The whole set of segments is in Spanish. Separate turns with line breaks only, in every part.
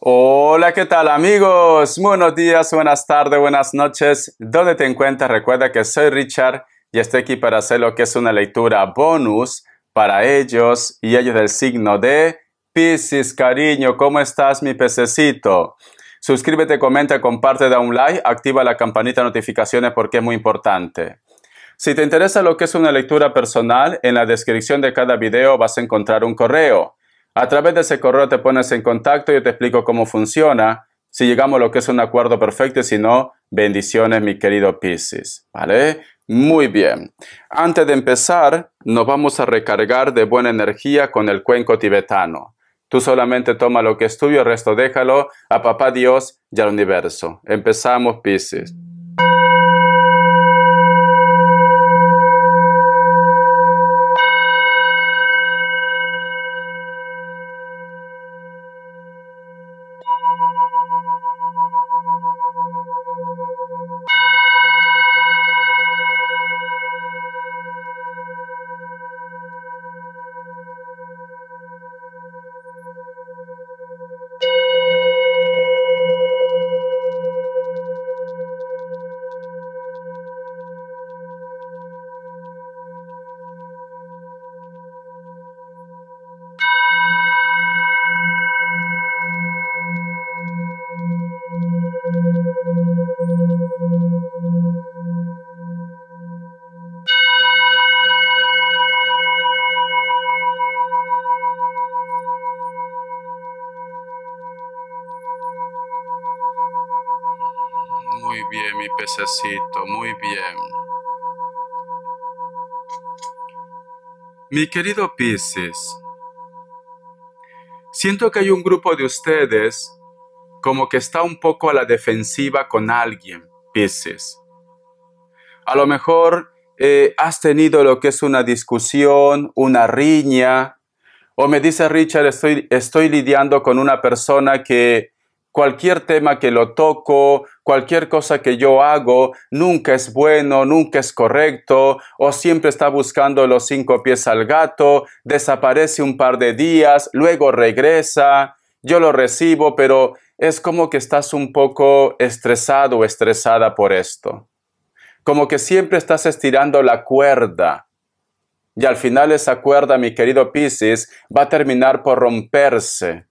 Hola, ¿qué tal amigos? Buenos días, buenas tardes, buenas noches. ¿Dónde te encuentras? Recuerda que soy Richard y estoy aquí para hacer lo que es una lectura bonus para ellos y ellos del signo de Piscis, cariño. ¿Cómo estás, mi pececito? Suscríbete, comenta, comparte, da un like, activa la campanita de notificaciones porque es muy importante. Si te interesa lo que es una lectura personal, en la descripción de cada video vas a encontrar un correo. A través de ese correo te pones en contacto, y te explico cómo funciona, si llegamos a lo que es un acuerdo perfecto y si no, bendiciones mi querido Pisces, ¿vale? Muy bien. Antes de empezar, nos vamos a recargar de buena energía con el cuenco tibetano. Tú solamente toma lo que es tuyo, el resto déjalo a papá Dios y al universo. Empezamos, Pisces. Mi querido Pisces, siento que hay un grupo de ustedes como que está un poco a la defensiva con alguien, Pisces. A lo mejor eh, has tenido lo que es una discusión, una riña, o me dice Richard, estoy, estoy lidiando con una persona que cualquier tema que lo toco, cualquier cosa que yo hago, nunca es bueno, nunca es correcto, o siempre está buscando los cinco pies al gato, desaparece un par de días, luego regresa, yo lo recibo, pero es como que estás un poco estresado o estresada por esto. Como que siempre estás estirando la cuerda. Y al final esa cuerda, mi querido Piscis, va a terminar por romperse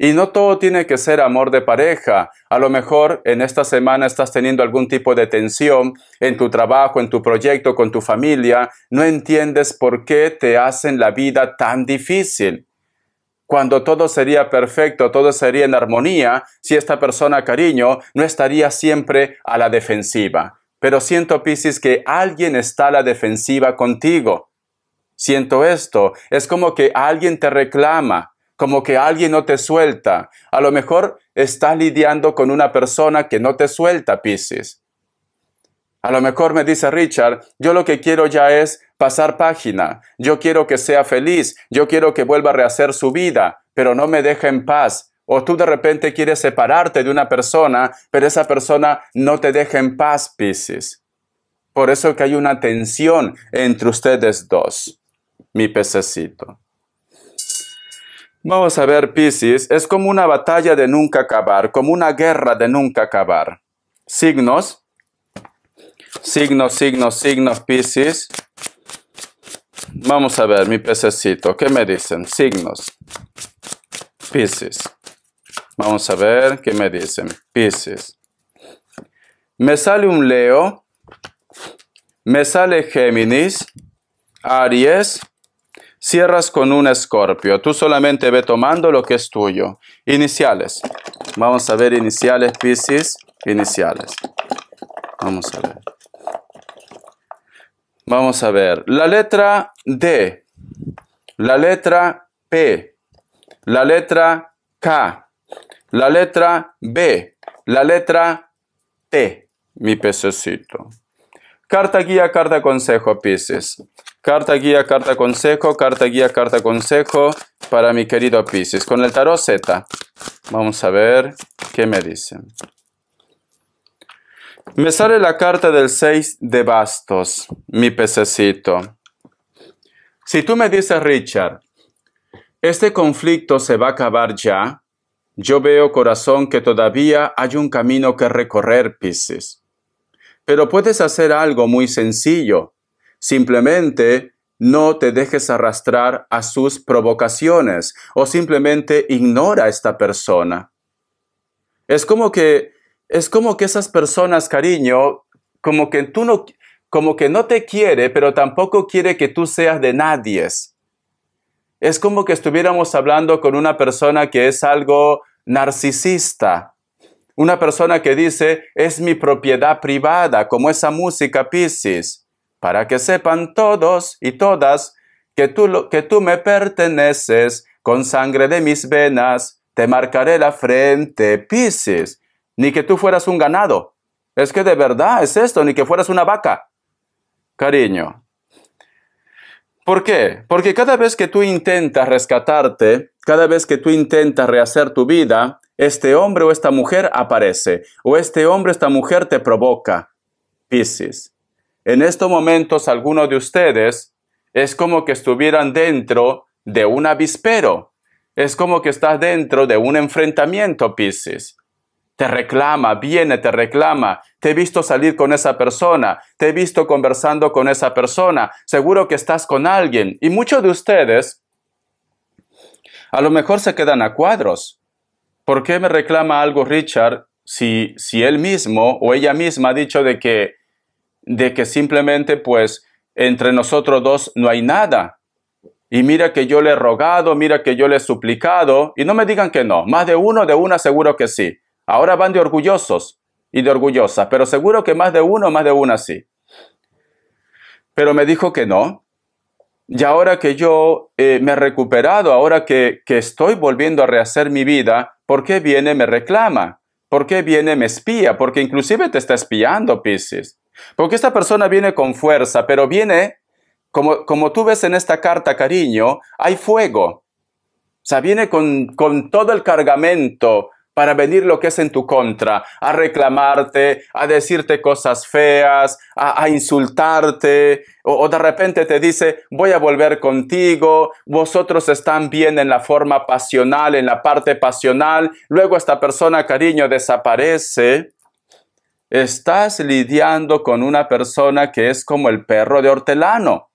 y no todo tiene que ser amor de pareja. A lo mejor en esta semana estás teniendo algún tipo de tensión en tu trabajo, en tu proyecto, con tu familia. No entiendes por qué te hacen la vida tan difícil. Cuando todo sería perfecto, todo sería en armonía, si esta persona, cariño, no estaría siempre a la defensiva. Pero siento, Piscis, que alguien está a la defensiva contigo. Siento esto, es como que alguien te reclama, como que alguien no te suelta. A lo mejor estás lidiando con una persona que no te suelta, Pisces. A lo mejor me dice Richard, yo lo que quiero ya es pasar página, yo quiero que sea feliz, yo quiero que vuelva a rehacer su vida, pero no me deja en paz. O tú de repente quieres separarte de una persona, pero esa persona no te deja en paz, Pisces. Por eso que hay una tensión entre ustedes dos, mi pececito. Vamos a ver, Pisces, es como una batalla de nunca acabar, como una guerra de nunca acabar. Signos, signos, signos, signos, Pisces. Vamos a ver, mi pececito, ¿qué me dicen? Signos, Pisces. Vamos a ver, ¿qué me dicen? Pisces. Me sale un Leo, me sale Géminis, Aries, cierras con un escorpio. Tú solamente ve tomando lo que es tuyo. Iniciales. Vamos a ver iniciales, Pisces. Iniciales. Vamos a ver. Vamos a ver. La letra D. La letra P. La letra K. La letra B. La letra T. Mi pececito. Carta guía, carta consejo, Pisces. Carta guía, carta consejo, carta guía, carta consejo para mi querido Pisces. Con el tarot Z. Vamos a ver qué me dicen. Me sale la carta del 6 de bastos, mi pececito. Si tú me dices, Richard, este conflicto se va a acabar ya, yo veo, corazón, que todavía hay un camino que recorrer, Pisces. Pero puedes hacer algo muy sencillo Simplemente no te dejes arrastrar a sus provocaciones o simplemente ignora a esta persona. Es como que es como que esas personas, cariño, como que tú no como que no te quiere, pero tampoco quiere que tú seas de nadie. Es como que estuviéramos hablando con una persona que es algo narcisista. Una persona que dice, es mi propiedad privada, como esa música Pisces para que sepan todos y todas que tú, que tú me perteneces, con sangre de mis venas te marcaré la frente, Pisces, ni que tú fueras un ganado. Es que de verdad es esto, ni que fueras una vaca. Cariño. ¿Por qué? Porque cada vez que tú intentas rescatarte, cada vez que tú intentas rehacer tu vida, este hombre o esta mujer aparece, o este hombre o esta mujer te provoca. Pisces. En estos momentos algunos de ustedes es como que estuvieran dentro de un avispero. Es como que estás dentro de un enfrentamiento, Piscis. Te reclama, viene, te reclama. Te he visto salir con esa persona, te he visto conversando con esa persona. Seguro que estás con alguien. Y muchos de ustedes a lo mejor se quedan a cuadros. ¿Por qué me reclama algo Richard si, si él mismo o ella misma ha dicho de que de que simplemente pues entre nosotros dos no hay nada. Y mira que yo le he rogado, mira que yo le he suplicado, y no me digan que no, más de uno, de una seguro que sí. Ahora van de orgullosos y de orgullosas, pero seguro que más de uno, más de una sí. Pero me dijo que no. Y ahora que yo eh, me he recuperado, ahora que, estoy volviendo a rehacer mi vida, ¿por qué viene me reclama? ¿Por qué viene me espía? Porque inclusive te está espiando, Pisces. Porque esta persona viene con fuerza, pero viene, como, como tú ves en esta carta, cariño, hay fuego. O sea, viene con, con, todo el cargamento para venir lo que es en tu contra, a reclamarte, a decirte cosas feas, a, insultarte, o, de repente te dice, voy a volver contigo, vosotros están bien en la forma pasional, en la parte pasional, luego esta persona, cariño, desaparece, Estás lidiando con una persona que es como el perro de hortelano.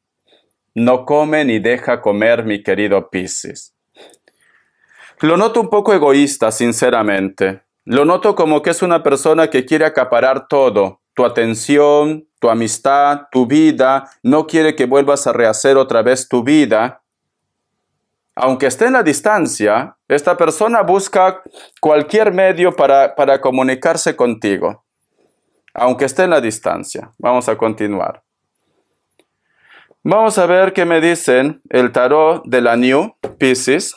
No come ni deja comer, mi querido Piscis. Lo noto un poco egoísta, sinceramente. Lo noto como que es una persona que quiere acaparar todo, tu atención, tu amistad, tu vida, no quiere que vuelvas a rehacer otra vez tu vida. Aunque esté en la distancia, esta persona busca cualquier medio para comunicarse contigo aunque esté en la distancia. Vamos a continuar. Vamos a ver qué me dicen el tarot de la New Pisces.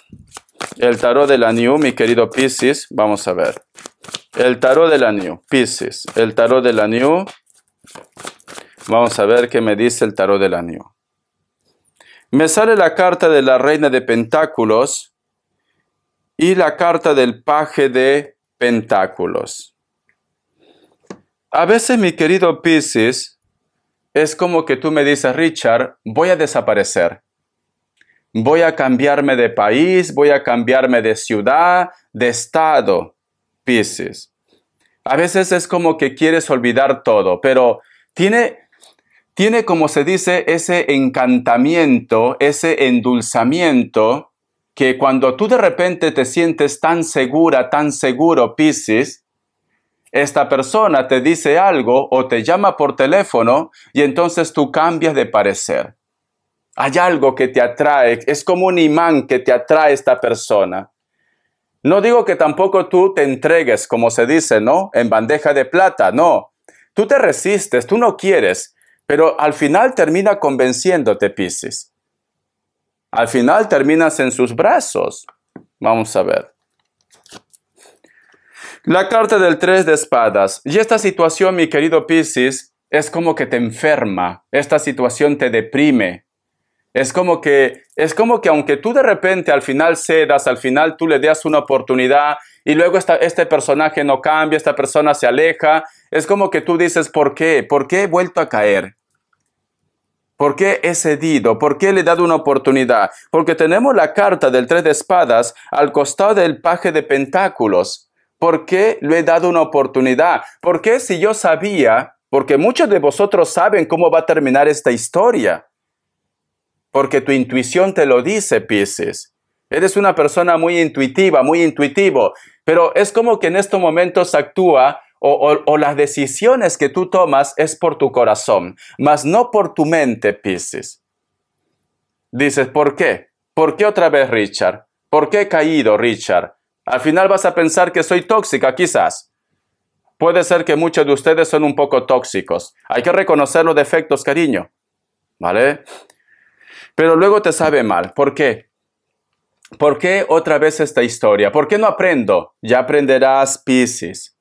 El tarot de la New, mi querido Pisces, vamos a ver. El tarot de la New, Pisces. El tarot de la New. Vamos a ver qué me dice el tarot de la New. Me sale la carta de la Reina de Pentáculos y la carta del Paje de Pentáculos. A veces, mi querido Pisces, es como que tú me dices, Richard, voy a desaparecer. Voy a cambiarme de país, voy a cambiarme de ciudad, de estado, Pisces. A veces es como que quieres olvidar todo, pero tiene, tiene como se dice ese encantamiento, ese endulzamiento, que cuando tú de repente te sientes tan segura, tan seguro, Pisces, esta persona te dice algo o te llama por teléfono y entonces tú cambias de parecer. Hay algo que te atrae, es como un imán que te atrae esta persona. No digo que tampoco tú te entregues, como se dice, ¿no? En bandeja de plata, no. Tú te resistes, tú no quieres, pero al final termina convenciéndote, Piscis. Al final terminas en sus brazos. Vamos a ver. La carta del tres de espadas. Y esta situación, mi querido Piscis, es como que te enferma. Esta situación te deprime. Es como que es como que aunque tú de repente al final cedas, al final tú le das una oportunidad y luego este personaje no cambia, esta persona se aleja, es como que tú dices, ¿por qué? ¿Por qué he vuelto a caer? ¿Por qué he cedido? ¿Por qué le he dado una oportunidad? Porque tenemos la carta del tres de espadas al costado del paje de pentáculos. ¿Por qué le he dado una oportunidad? ¿Por qué si yo sabía, porque muchos de vosotros saben cómo va a terminar esta historia, porque tu intuición te lo dice, Pisces. Eres una persona muy intuitiva, muy intuitivo, pero es como que en estos momentos actúa o, las decisiones que tú tomas es por tu corazón, mas no por tu mente, Pisces. Dices, ¿por qué? ¿Por qué otra vez, Richard? ¿Por qué he caído, Richard? Al final vas a pensar que soy tóxica, quizás. Puede ser que muchos de ustedes son un poco tóxicos. Hay que reconocer los defectos, cariño. ¿Vale? Pero luego te sabe mal. ¿Por qué? ¿Por qué otra vez esta historia? ¿Por qué no aprendo? Ya aprenderás, Pisces.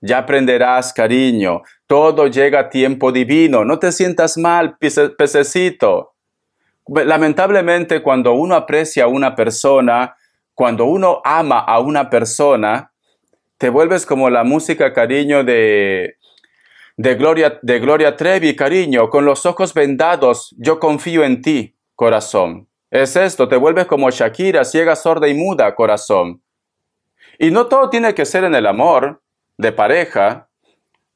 Ya aprenderás, cariño. Todo llega a tiempo divino. No te sientas mal, pececito. Lamentablemente, cuando uno aprecia a una persona, cuando uno ama a una persona, te vuelves como la música, cariño, de, Gloria, de Gloria Trevi, cariño, con los ojos vendados, yo confío en ti, corazón. Es esto, te vuelves como Shakira, ciega, sorda y muda, corazón. Y no todo tiene que ser en el amor, de pareja.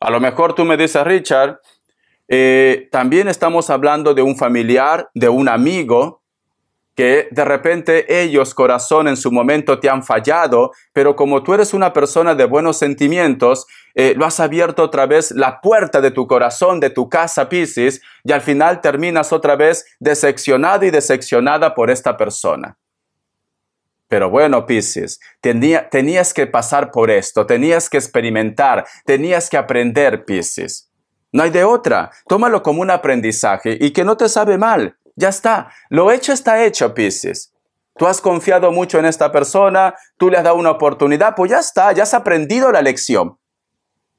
A lo mejor tú me dices, Richard, eh, también estamos hablando de un familiar, de un amigo, que de repente ellos, corazón, en su momento te han fallado, pero como tú eres una persona de buenos sentimientos, eh, lo has abierto otra vez la puerta de tu corazón, de tu casa, Piscis, y al final terminas otra vez decepcionado y decepcionada por esta persona. Pero bueno, Piscis, tenías que pasar por esto, tenías que experimentar, tenías que aprender, Piscis. No hay de otra. Tómalo como un aprendizaje y que no te sabe mal. Ya está. Lo hecho está hecho, Pisces. Tú has confiado mucho en esta persona, tú le has dado una oportunidad, pues ya está, ya has aprendido la lección.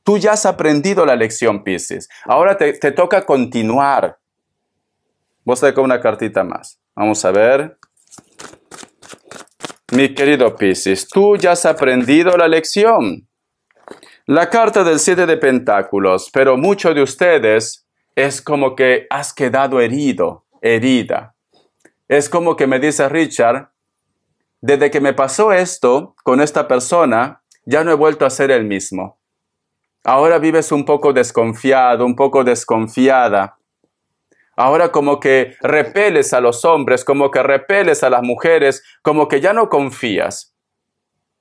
Tú ya has aprendido la lección, Pisces. Ahora te, toca continuar. Vos te con una cartita más. Vamos a ver. Mi querido Pisces, tú ya has aprendido la lección. La carta del siete de pentáculos, pero muchos de ustedes es como que has quedado herido, herida. Es como que me dice Richard, desde que me pasó esto con esta persona, ya no he vuelto a ser el mismo. Ahora vives un poco desconfiado, un poco desconfiada. Ahora como que repeles a los hombres, como que repeles a las mujeres, como que ya no confías.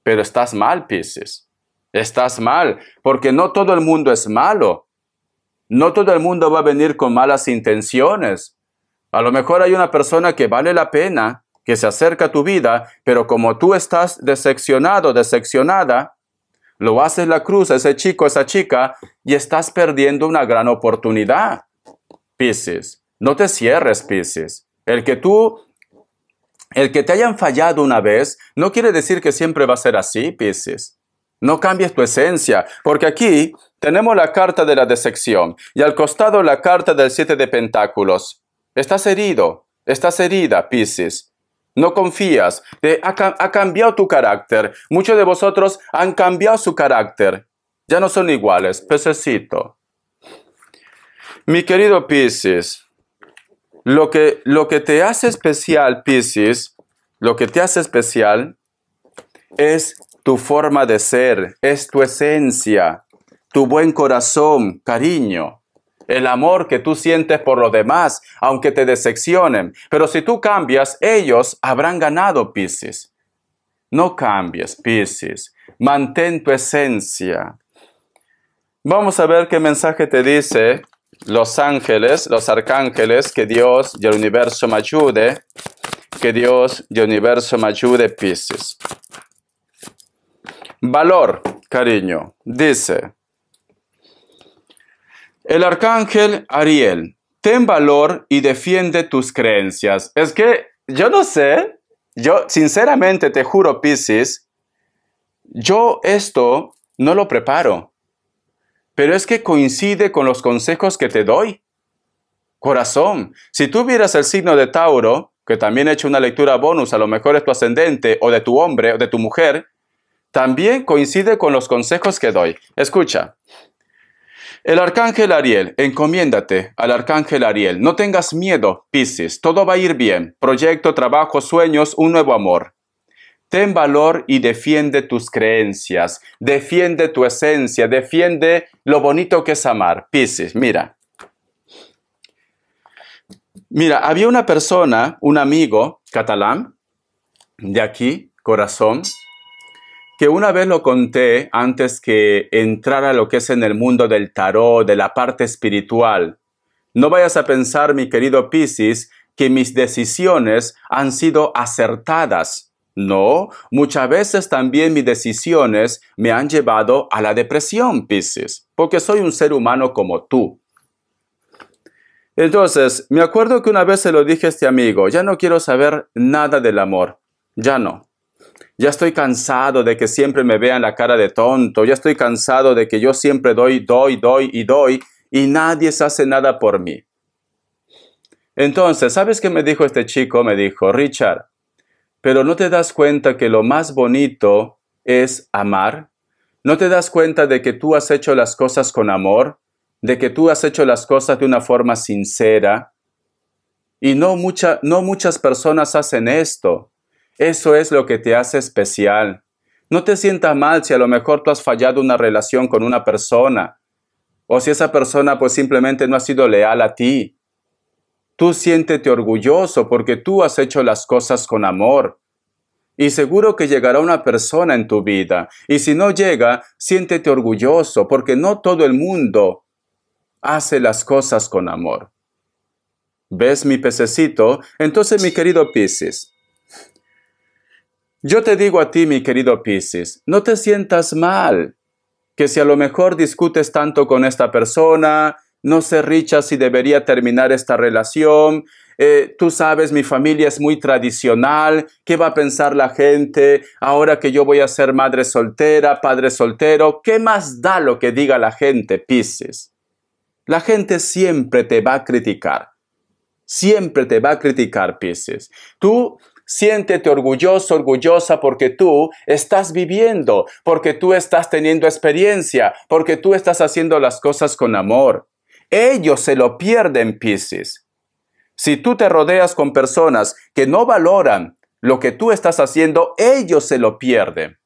Pero estás mal, Pisces. Estás mal, porque no todo el mundo es malo. No todo el mundo va a venir con malas intenciones. A lo mejor hay una persona que vale la pena, que se acerca a tu vida, pero como tú estás decepcionado, decepcionada, lo haces la cruz ese chico, esa chica, y estás perdiendo una gran oportunidad. Pisces, no te cierres, Piscis. El que tú, el que te hayan fallado una vez, no quiere decir que siempre va a ser así, Piscis. No cambies tu esencia, porque aquí tenemos la carta de la decepción y al costado la carta del siete de pentáculos. Estás herido, estás herida, Piscis. No confías, ha, cambiado tu carácter. Muchos de vosotros han cambiado su carácter. Ya no son iguales, pececito. Mi querido Piscis, lo que, lo que te hace especial, Piscis, lo que te hace especial es tu forma de ser, es tu esencia, tu buen corazón, cariño el amor que tú sientes por los demás, aunque te decepcionen. Pero si tú cambias, ellos habrán ganado, Piscis. No cambies, Piscis. Mantén tu esencia. Vamos a ver qué mensaje te dice los ángeles, los arcángeles, que Dios y el universo me ayude, que Dios y el universo me ayude, Piscis. Valor, cariño, dice, el arcángel Ariel, ten valor y defiende tus creencias. Es que yo no sé, yo sinceramente te juro, Pisces, yo esto no lo preparo, pero es que coincide con los consejos que te doy. Corazón, si tú vieras el signo de Tauro, que también he hecho una lectura bonus, a lo mejor es tu ascendente o de tu hombre o de tu mujer, también coincide con los consejos que doy. Escucha, el arcángel Ariel, encomiéndate al arcángel Ariel. No tengas miedo, Piscis, todo va a ir bien. Proyecto, trabajo, sueños, un nuevo amor. Ten valor y defiende tus creencias, defiende tu esencia, defiende lo bonito que es amar. Piscis, mira. Mira, había una persona, un amigo catalán, de aquí, corazón, que una vez lo conté antes que entrara lo que es en el mundo del tarot, de la parte espiritual. No vayas a pensar, mi querido Piscis, que mis decisiones han sido acertadas. No, muchas veces también mis decisiones me han llevado a la depresión, Piscis, porque soy un ser humano como tú. Entonces, me acuerdo que una vez se lo dije a este amigo, ya no quiero saber nada del amor, ya no. Ya estoy cansado de que siempre me vean la cara de tonto. Ya estoy cansado de que yo siempre doy, doy, doy y doy y nadie se hace nada por mí. Entonces, ¿sabes qué me dijo este chico? Me dijo, Richard, pero no te das cuenta que lo más bonito es amar. ¿No te das cuenta de que tú has hecho las cosas con amor? ¿De que tú has hecho las cosas de una forma sincera? Y no, no muchas personas hacen esto. Eso es lo que te hace especial. No te sientas mal si a lo mejor tú has fallado una relación con una persona o si esa persona pues simplemente no ha sido leal a ti. Tú siéntete orgulloso porque tú has hecho las cosas con amor. Y seguro que llegará una persona en tu vida. Y si no llega, siéntete orgulloso porque no todo el mundo hace las cosas con amor. ¿Ves mi pececito? Entonces, mi querido Pisces... Yo te digo a ti, mi querido Piscis, no te sientas mal, que si a lo mejor discutes tanto con esta persona, no sé, Richa, si debería terminar esta relación, eh, tú sabes, mi familia es muy tradicional, ¿qué va a pensar la gente ahora que yo voy a ser madre soltera, padre soltero? ¿Qué más da lo que diga la gente, Piscis? La gente siempre te va a criticar. Siempre te va a criticar, Pisces. Tú Siéntete orgulloso, orgullosa porque tú estás viviendo, porque tú estás teniendo experiencia, porque tú estás haciendo las cosas con amor. Ellos se lo pierden, Pisces. Si tú te rodeas con personas que no valoran lo que tú estás haciendo, ellos se lo pierden.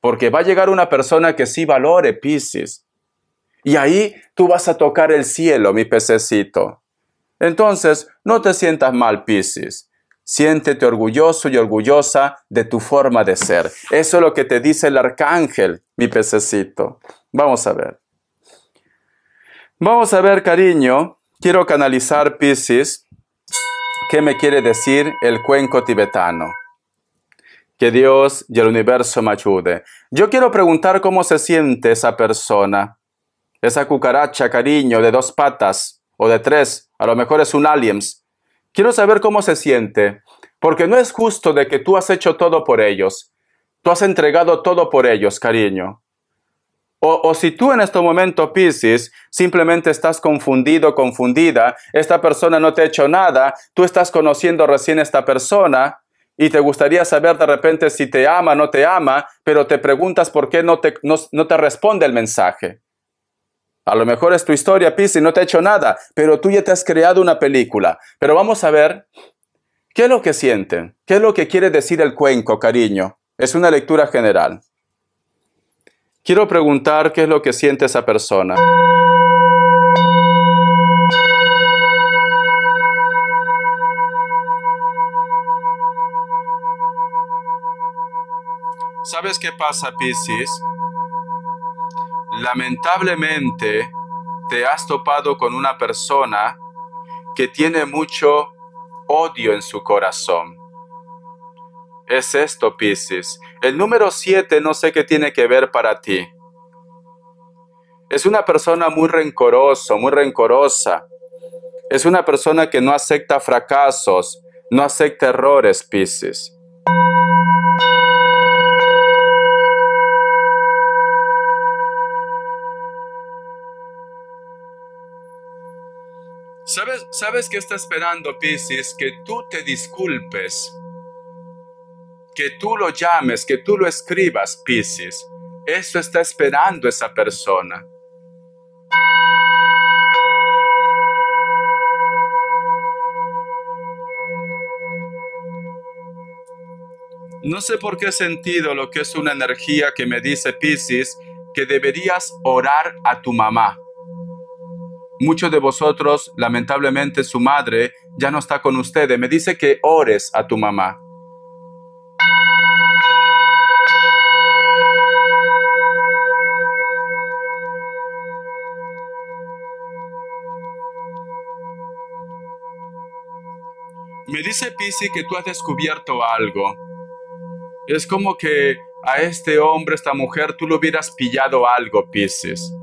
Porque va a llegar una persona que sí valore, Piscis. Y ahí tú vas a tocar el cielo, mi pececito. Entonces, no te sientas mal, Pisces. Siéntete orgulloso y orgullosa de tu forma de ser. Eso es lo que te dice el arcángel, mi pececito. Vamos a ver. Vamos a ver, cariño. Quiero canalizar, Pisces, qué me quiere decir el cuenco tibetano. Que Dios y el universo me ayude. Yo quiero preguntar cómo se siente esa persona. Esa cucaracha, cariño, de dos patas o de tres. A lo mejor es un aliens. Quiero saber cómo se siente porque no es justo de que tú has hecho todo por ellos, tú has entregado todo por ellos, cariño. O, si tú en este momento, Pisces, simplemente estás confundido, confundida, esta persona no te ha hecho nada, tú estás conociendo recién esta persona, y te gustaría saber de repente si te ama o no te ama, pero te preguntas por qué no te, no, te responde el mensaje. A lo mejor es tu historia, Piscis, no te ha hecho nada, pero tú ya te has creado una película. Pero vamos a ver ¿Qué es lo que sienten? ¿Qué es lo que quiere decir el cuenco, cariño? Es una lectura general. Quiero preguntar qué es lo que siente esa persona. ¿Sabes qué pasa, Piscis? Lamentablemente te has topado con una persona que tiene mucho odio en su corazón. Es esto, Piscis. El número 7 no sé qué tiene que ver para ti. Es una persona muy rencoroso, muy rencorosa. Es una persona que no acepta fracasos, no acepta errores, Piscis. ¿Sabes, sabes que está esperando Pisces? Que tú te disculpes, que tú lo llames, que tú lo escribas, Pisces. Eso está esperando esa persona. No sé por qué he sentido lo que es una energía que me dice Pisces que deberías orar a tu mamá. Muchos de vosotros, lamentablemente, su madre ya no está con ustedes. Me dice que ores a tu mamá. Me dice Pisi que tú has descubierto algo. Es como que a este hombre, esta mujer, tú le hubieras pillado algo, Pisces.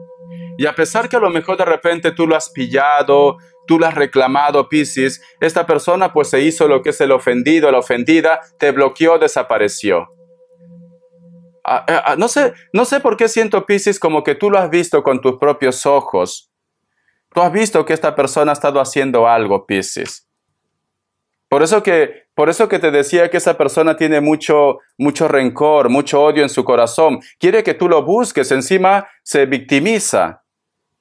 Y a pesar que a lo mejor de repente tú lo has pillado, tú lo has reclamado, Piscis, esta persona pues se hizo lo que es el ofendido, la ofendida, te bloqueó, desapareció. Ah, eh, ah, no, sé, no sé por qué siento, Piscis, como que tú lo has visto con tus propios ojos. Tú has visto que esta persona ha estado haciendo algo, Piscis. Por eso que, por eso que te decía que esa persona tiene mucho, mucho rencor, mucho odio en su corazón. Quiere que tú lo busques, encima se victimiza.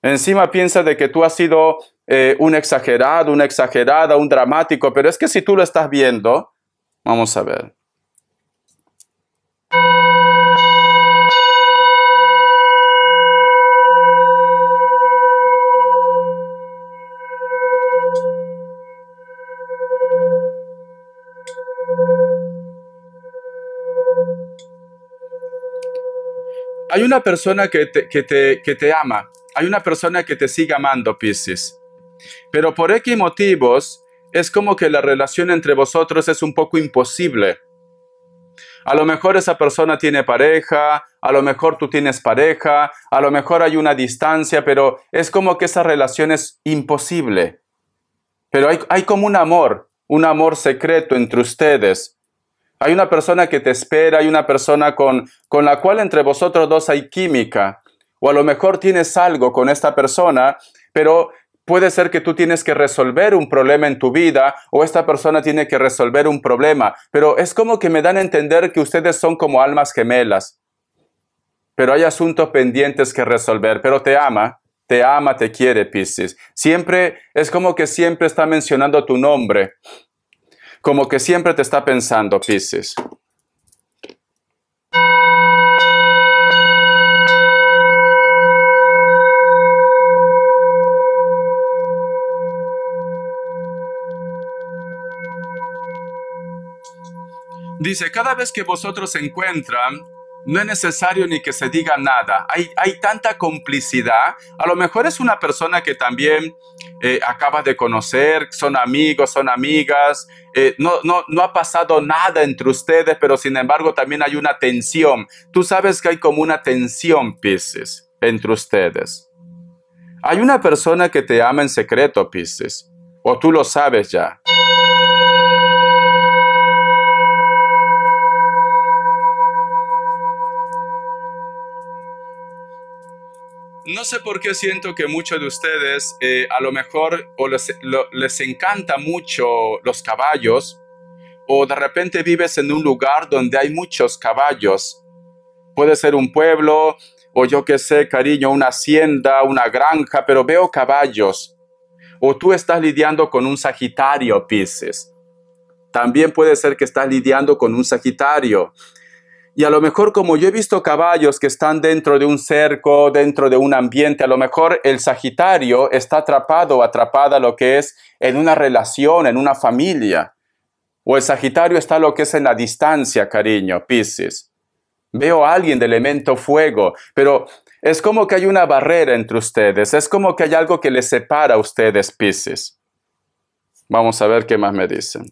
Encima piensa de que tú has sido eh, un exagerado, una exagerada, un dramático, pero es que si tú lo estás viendo, vamos a ver. Hay una persona que que te, que te ama, hay una persona que te sigue amando, Piscis. Pero por X motivos, es como que la relación entre vosotros es un poco imposible. A lo mejor esa persona tiene pareja, a lo mejor tú tienes pareja, a lo mejor hay una distancia, pero es como que esa relación es imposible. Pero hay, como un amor, un amor secreto entre ustedes. Hay una persona que te espera, hay una persona con, con la cual entre vosotros dos hay química. O a lo mejor tienes algo con esta persona, pero puede ser que tú tienes que resolver un problema en tu vida o esta persona tiene que resolver un problema, pero es como que me dan a entender que ustedes son como almas gemelas. Pero hay asuntos pendientes que resolver, pero te ama, te ama, te quiere, Piscis. Siempre es como que siempre está mencionando tu nombre, como que siempre te está pensando, Piscis. Dice, cada vez que vosotros se encuentran, no es necesario ni que se diga nada. Hay, hay tanta complicidad. A lo mejor es una persona que también eh, acabas de conocer, son amigos, son amigas, eh, no, no, no ha pasado nada entre ustedes, pero sin embargo también hay una tensión. Tú sabes que hay como una tensión, Pisces, entre ustedes. Hay una persona que te ama en secreto, Pisces, o tú lo sabes ya. No sé por qué siento que muchos de ustedes eh, a lo mejor o les, encanta mucho los caballos o de repente vives en un lugar donde hay muchos caballos. Puede ser un pueblo o yo qué sé, cariño, una hacienda, una granja, pero veo caballos. O tú estás lidiando con un Sagitario, Pisces. También puede ser que estás lidiando con un Sagitario. Y a lo mejor como yo he visto caballos que están dentro de un cerco, dentro de un ambiente, a lo mejor el Sagitario está atrapado o atrapada lo que es en una relación, en una familia. O el Sagitario está lo que es en la distancia, cariño, Piscis. Veo a alguien de elemento fuego, pero es como que hay una barrera entre ustedes, es como que hay algo que les separa a ustedes, Pisces. Vamos a ver qué más me dicen.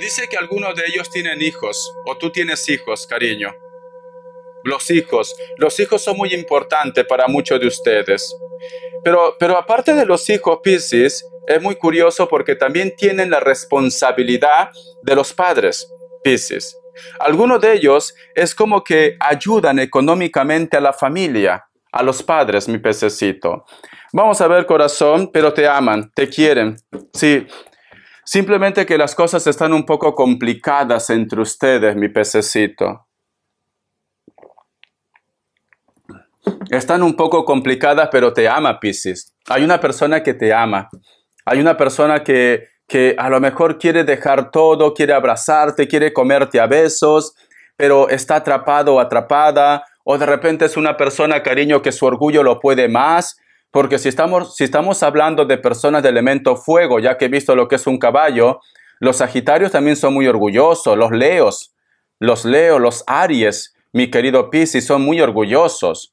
dice que algunos de ellos tienen hijos, o tú tienes hijos, cariño. Los hijos. Los hijos son muy importantes para muchos de ustedes. Pero, pero aparte de los hijos, Pisces, es muy curioso porque también tienen la responsabilidad de los padres, Pisces. Algunos de ellos es como que ayudan económicamente a la familia, a los padres, mi pececito. Vamos a ver, corazón, pero te aman, te quieren. Sí, Simplemente que las cosas están un poco complicadas entre ustedes, mi pececito. Están un poco complicadas, pero te ama, Pisces. Hay una persona que te ama. Hay una persona que, que a lo mejor quiere dejar todo, quiere abrazarte, quiere comerte a besos, pero está atrapado o atrapada. O de repente es una persona, cariño, que su orgullo lo puede más porque si estamos, si estamos hablando de personas de elemento fuego, ya que he visto lo que es un caballo, los Sagitarios también son muy orgullosos, los Leos, los Leos, los Aries, mi querido Piscis, son muy orgullosos.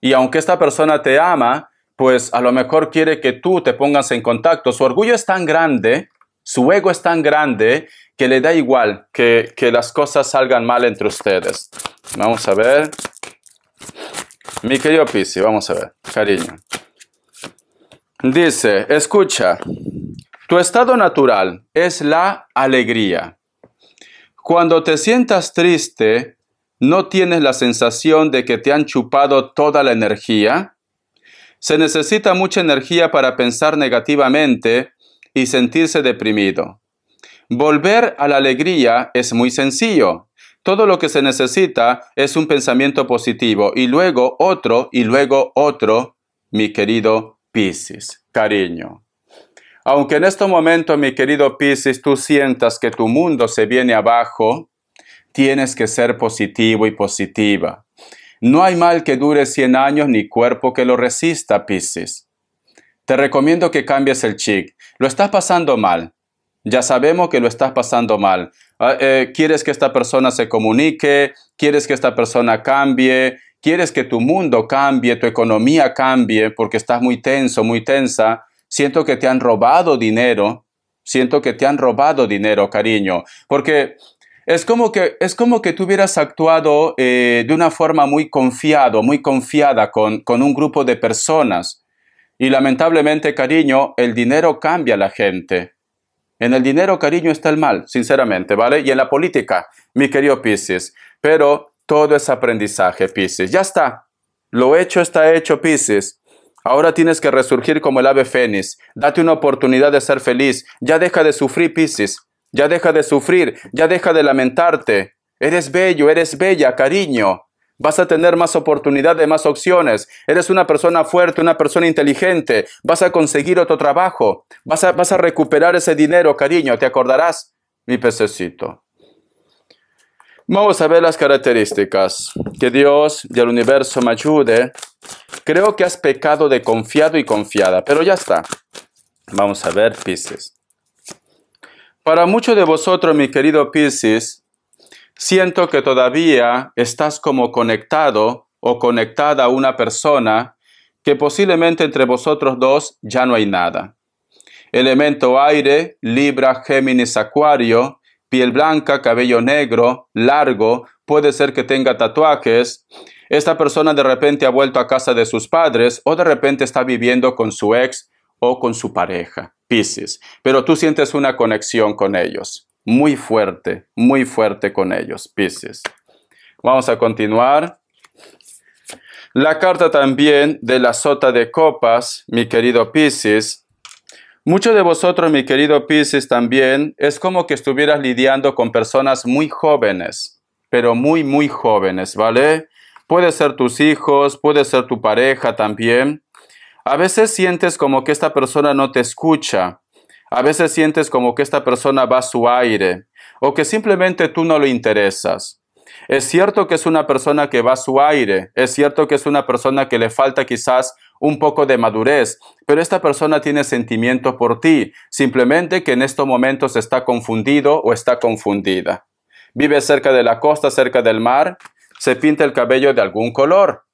Y aunque esta persona te ama, pues a lo mejor quiere que tú te pongas en contacto. Su orgullo es tan grande, su ego es tan grande, que le da igual que, que las cosas salgan mal entre ustedes. Vamos a ver. Mi querido Pisi, vamos a ver, cariño. Dice, escucha, tu estado natural es la alegría. Cuando te sientas triste, no tienes la sensación de que te han chupado toda la energía. Se necesita mucha energía para pensar negativamente y sentirse deprimido. Volver a la alegría es muy sencillo. Todo lo que se necesita es un pensamiento positivo y luego otro y luego otro, mi querido Pisces, cariño. Aunque en este momento, mi querido Pisces, tú sientas que tu mundo se viene abajo, tienes que ser positivo y positiva. No hay mal que dure 100 años ni cuerpo que lo resista, Pisces. Te recomiendo que cambies el chic. Lo estás pasando mal. Ya sabemos que lo estás pasando mal. Ah, eh, quieres que esta persona se comunique, quieres que esta persona cambie, quieres que tu mundo cambie, tu economía cambie, porque estás muy tenso, muy tensa, siento que te han robado dinero, siento que te han robado dinero, cariño, porque es como que, es como que tú hubieras actuado eh, de una forma muy confiado, muy confiada con, con un grupo de personas. Y lamentablemente, cariño, el dinero cambia a la gente. En el dinero, cariño, está el mal, sinceramente, ¿vale? Y en la política, mi querido Pisces. Pero todo es aprendizaje, Pisces. Ya está. Lo hecho está hecho, Pisces. Ahora tienes que resurgir como el ave fénix. Date una oportunidad de ser feliz. Ya deja de sufrir, Pisces. Ya deja de sufrir. Ya deja de lamentarte. Eres bello, eres bella, cariño. Vas a tener más oportunidad de más opciones. Eres una persona fuerte, una persona inteligente. Vas a conseguir otro trabajo. Vas a, vas a recuperar ese dinero, cariño. ¿Te acordarás? Mi pececito. Vamos a ver las características. Que Dios y el universo me ayude. Creo que has pecado de confiado y confiada, pero ya está. Vamos a ver, Pisces. Para muchos de vosotros, mi querido Pisces, Siento que todavía estás como conectado o conectada a una persona que posiblemente entre vosotros dos ya no hay nada. Elemento aire, Libra, Géminis, Acuario, piel blanca, cabello negro, largo, puede ser que tenga tatuajes. Esta persona de repente ha vuelto a casa de sus padres o de repente está viviendo con su ex o con su pareja, Pisces, pero tú sientes una conexión con ellos muy fuerte, muy fuerte con ellos, Pisces. Vamos a continuar. La carta también de la sota de copas, mi querido Pisces. Muchos de vosotros, mi querido Pisces, también es como que estuvieras lidiando con personas muy jóvenes, pero muy, muy jóvenes, ¿vale? Puede ser tus hijos, puede ser tu pareja también. A veces sientes como que esta persona no te escucha, a veces sientes como que esta persona va a su aire o que simplemente tú no lo interesas. Es cierto que es una persona que va a su aire, es cierto que es una persona que le falta quizás un poco de madurez, pero esta persona tiene sentimiento por ti, simplemente que en estos momentos está confundido o está confundida. Vive cerca de la costa, cerca del mar, se pinta el cabello de algún color,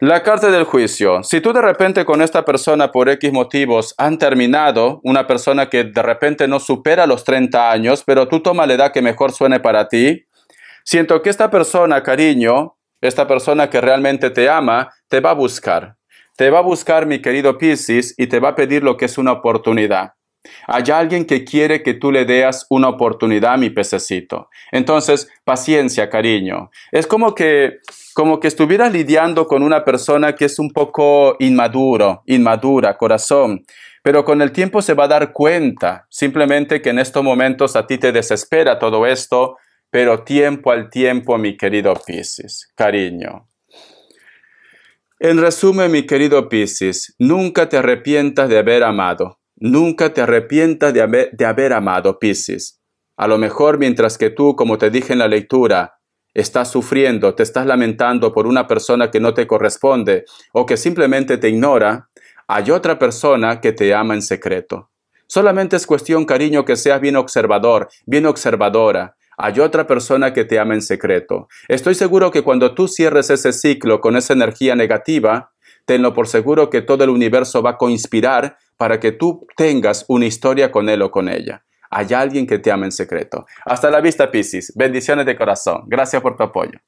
la carta del juicio. Si tú de repente con esta persona por X motivos han terminado, una persona que de repente no supera los 30 años, pero tú toma la edad que mejor suene para ti, siento que esta persona, cariño, esta persona que realmente te ama, te va a buscar. Te va a buscar mi querido Piscis y te va a pedir lo que es una oportunidad. Hay alguien que quiere que tú le deas una oportunidad, mi pececito. Entonces, paciencia, cariño. Es como que, como que estuvieras lidiando con una persona que es un poco inmaduro, inmadura, corazón. Pero con el tiempo se va a dar cuenta. Simplemente que en estos momentos a ti te desespera todo esto, pero tiempo al tiempo, mi querido Piscis, cariño. En resumen, mi querido Piscis, nunca te arrepientas de haber amado. Nunca te arrepientas de haber, amado, Piscis. A lo mejor mientras que tú, como te dije en la lectura, estás sufriendo, te estás lamentando por una persona que no te corresponde o que simplemente te ignora, hay otra persona que te ama en secreto. Solamente es cuestión, cariño, que seas bien observador, bien observadora. Hay otra persona que te ama en secreto. Estoy seguro que cuando tú cierres ese ciclo con esa energía negativa, tenlo por seguro que todo el universo va a conspirar para que tú tengas una historia con él o con ella. Hay alguien que te ama en secreto. Hasta la vista, Piscis. Bendiciones de corazón. Gracias por tu apoyo.